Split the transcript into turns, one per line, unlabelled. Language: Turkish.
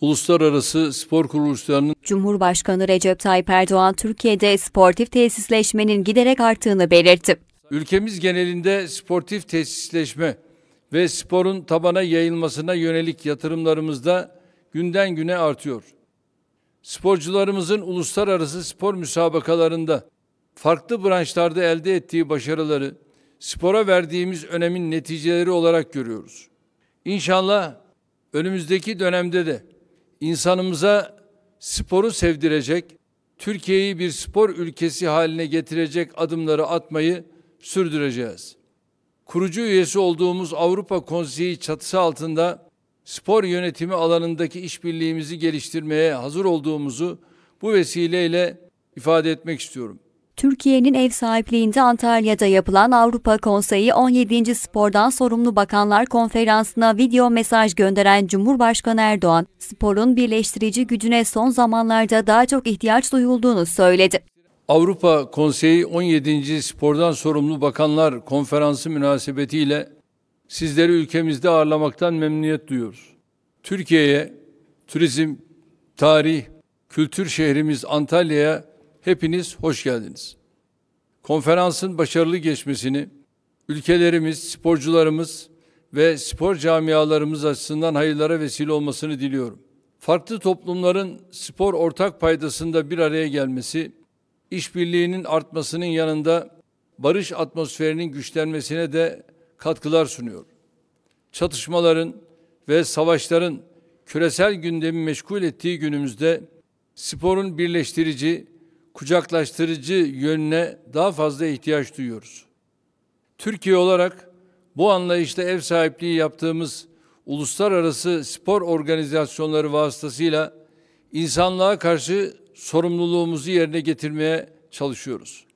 Uluslararası Spor Kuruluşlarının
Cumhurbaşkanı Recep Tayyip Erdoğan Türkiye'de sportif tesisleşmenin giderek arttığını belirtti.
Ülkemiz genelinde sportif tesisleşme ve sporun tabana yayılmasına yönelik yatırımlarımızda günden güne artıyor. Sporcularımızın uluslararası spor müsabakalarında farklı branşlarda elde ettiği başarıları spora verdiğimiz önemin neticeleri olarak görüyoruz. İnşallah önümüzdeki dönemde de insanımıza sporu sevdirecek, Türkiye'yi bir spor ülkesi haline getirecek adımları atmayı sürdüreceğiz. Kurucu üyesi olduğumuz Avrupa Konseyi çatısı altında spor yönetimi alanındaki işbirliğimizi geliştirmeye hazır olduğumuzu bu vesileyle ifade etmek istiyorum.
Türkiye'nin ev sahipliğinde Antalya'da yapılan Avrupa Konseyi 17. Spordan Sorumlu Bakanlar Konferansı'na video mesaj gönderen Cumhurbaşkanı Erdoğan, sporun birleştirici gücüne son zamanlarda daha çok ihtiyaç duyulduğunu söyledi.
Avrupa Konseyi 17. Spordan Sorumlu Bakanlar Konferansı münasebetiyle sizleri ülkemizde ağırlamaktan memnuniyet duyuyoruz. Türkiye'ye turizm, tarih, kültür şehrimiz Antalya'ya Hepiniz hoş geldiniz. Konferansın başarılı geçmesini ülkelerimiz, sporcularımız ve spor camialarımız açısından hayırlara vesile olmasını diliyorum. Farklı toplumların spor ortak paydasında bir araya gelmesi, işbirliğinin artmasının yanında barış atmosferinin güçlenmesine de katkılar sunuyor. Çatışmaların ve savaşların küresel gündemi meşgul ettiği günümüzde sporun birleştirici kucaklaştırıcı yönüne daha fazla ihtiyaç duyuyoruz. Türkiye olarak bu anlayışta ev sahipliği yaptığımız uluslararası spor organizasyonları vasıtasıyla insanlığa karşı sorumluluğumuzu yerine getirmeye çalışıyoruz.